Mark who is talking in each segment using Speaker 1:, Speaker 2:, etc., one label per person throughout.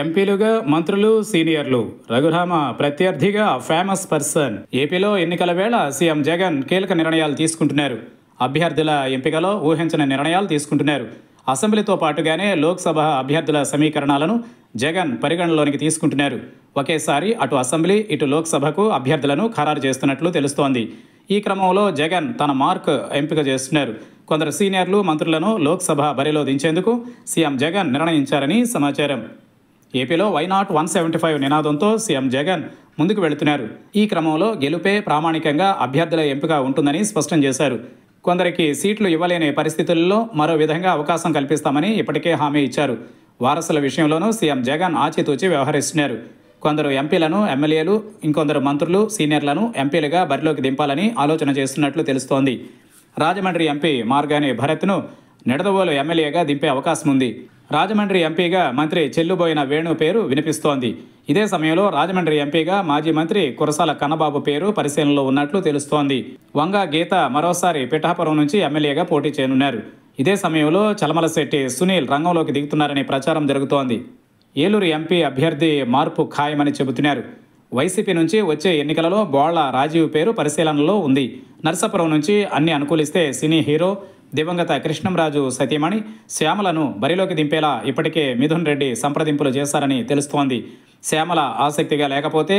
Speaker 1: ఎంపీలుగా మంత్రులు సీనియర్లు రఘురామ ప్రత్యర్థిగా ఫేమస్ పర్సన్ ఏపీలో ఎన్నికల వేళ సీఎం జగన్ కీలక నిర్ణయాలు తీసుకుంటున్నారు అభ్యర్థుల ఎంపికలో ఊహించిన నిర్ణయాలు తీసుకుంటున్నారు అసెంబ్లీతో పాటుగానే లోక్సభ అభ్యర్థుల సమీకరణాలను జగన్ పరిగణలోనికి తీసుకుంటున్నారు ఒకేసారి అటు అసెంబ్లీ ఇటు లోక్సభకు అభ్యర్థులను ఖరారు చేస్తున్నట్లు తెలుస్తోంది ఈ క్రమంలో జగన్ తన మార్క్ ఎంపిక చేస్తున్నారు కొందరు సీనియర్లు మంత్రులను లోక్సభ బరిలో దించేందుకు సీఎం జగన్ నిర్ణయించారని సమాచారం ఏపీలో వైనాట్ వన్ సెవెంటీ ఫైవ్ నినాదంతో సీఎం జగన్ ముందుకు వెళుతున్నారు ఈ క్రమంలో గెలుపే ప్రామాణికంగా అభ్యర్థుల ఎంపిక ఉంటుందని స్పష్టం చేశారు కొందరికి సీట్లు ఇవ్వలేని పరిస్థితుల్లో మరో విధంగా అవకాశం కల్పిస్తామని ఇప్పటికే హామీ ఇచ్చారు వారసుల విషయంలోనూ సీఎం జగన్ ఆచితూచి వ్యవహరిస్తున్నారు కొందరు ఎంపీలను ఎమ్మెల్యేలు ఇంకొందరు మంత్రులు సీనియర్లను ఎంపీలుగా బరిలోకి దింపాలని ఆలోచన చేస్తున్నట్లు తెలుస్తోంది రాజమండ్రి ఎంపీ మార్గాని భరత్ను నిడదవోలు ఎమ్మెల్యేగా దింపే అవకాశం ఉంది రాజమండ్రి ఎంపీగా మంత్రి చెల్లుబోయిన వేణు పేరు వినిపిస్తోంది ఇదే సమయంలో రాజమండ్రి ఎంపీగా మాజీ మంత్రి కురసాల కన్నబాబు పేరు పరిశీలనలో ఉన్నట్లు తెలుస్తోంది వంగ గీత మరోసారి పిఠాపురం నుంచి ఎమ్మెల్యేగా పోటీ చేయనున్నారు ఇదే సమయంలో చలమలశెట్టి సునీల్ రంగంలోకి దిగుతున్నారనే ప్రచారం జరుగుతోంది ఏలూరు ఎంపీ అభ్యర్థి మార్పు ఖాయమని చెబుతున్నారు వైసీపీ నుంచి వచ్చే ఎన్నికలలో బోళ్ల రాజీవ్ పేరు పరిశీలనలో ఉంది నర్సాపురం నుంచి అన్ని అనుకూలిస్తే సినీ హీరో దివంగత కృష్ణంరాజు సతీమణి శ్యామలను బరిలోకి దింపేలా ఇప్పటికే మిథున్ రెడ్డి సంప్రదింపులు చేశారని తెలుస్తోంది శ్యామల ఆసక్తిగా లేకపోతే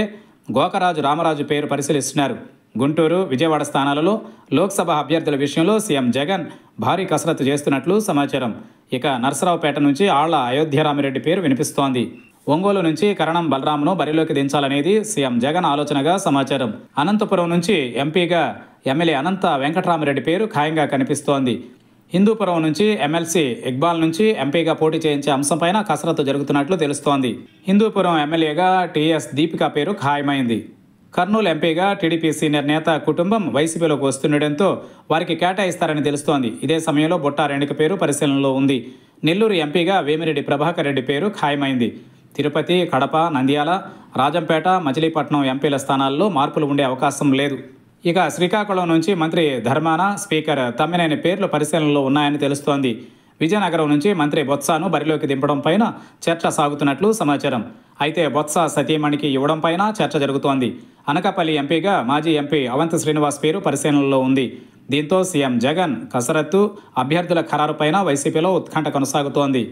Speaker 1: గోకరాజు రామరాజు పేరు పరిశీలిస్తున్నారు గుంటూరు విజయవాడ స్థానాలలో లోక్సభ అభ్యర్థుల విషయంలో సీఎం జగన్ భారీ కసరత్తు చేస్తున్నట్లు సమాచారం ఇక నర్సరావుపేట నుంచి ఆళ్ల అయోధ్యరామిరెడ్డి పేరు వినిపిస్తోంది ఒంగోలు నుంచి కరణం బలరాంను బరిలోకి దించాలనేది సీఎం జగన్ ఆలోచనగా సమాచారం అనంతపురం నుంచి ఎంపీగా ఎమ్మెల్యే అనంత వెంకటరామరెడ్డి పేరు ఖాయంగా కనిపిస్తోంది హిందూపురం నుంచి ఎమ్మెల్సీ ఇక్బాల్ నుంచి ఎంపీగా పోటీ చేయించే అంశంపైన కసరత్తు జరుగుతున్నట్లు తెలుస్తోంది హిందూపురం ఎమ్మెల్యేగా టీఎస్ దీపిక పేరు ఖాయమైంది కర్నూలు ఎంపీగా టీడీపీ సీనియర్ నేత కుటుంబం వైసీపీలోకి వస్తుండటంతో వారికి కేటాయిస్తారని తెలుస్తోంది ఇదే సమయంలో బొట్టారెండిక పేరు పరిశీలనలో ఉంది నెల్లూరు ఎంపీగా వేమిరెడ్డి ప్రభాకర్ రెడ్డి పేరు ఖాయమైంది తిరుపతి కడప నంద్యాల రాజంపేట మచిలీపట్నం ఎంపీల స్థానాల్లో మార్పులు ఉండే అవకాశం లేదు ఇక శ్రీకాకుళం నుంచి మంత్రి ధర్మాన స్పీకర్ తమ్మినేని పేర్లు పరిశీలనలో ఉన్నాయని తెలుస్తోంది విజయనగరం నుంచి మంత్రి బొత్సాను బరిలోకి దింపడం పైన చర్చ సాగుతున్నట్లు సమాచారం అయితే బొత్స సతీమణికి ఇవ్వడం పైన చర్చ జరుగుతోంది అనకాపల్లి ఎంపీగా మాజీ ఎంపీ అవంతి శ్రీనివాస్ పేరు పరిశీలనలో ఉంది దీంతో సీఎం జగన్ కసరత్తు అభ్యర్థుల ఖరారుపైన వైసీపీలో ఉత్కంఠ కొనసాగుతోంది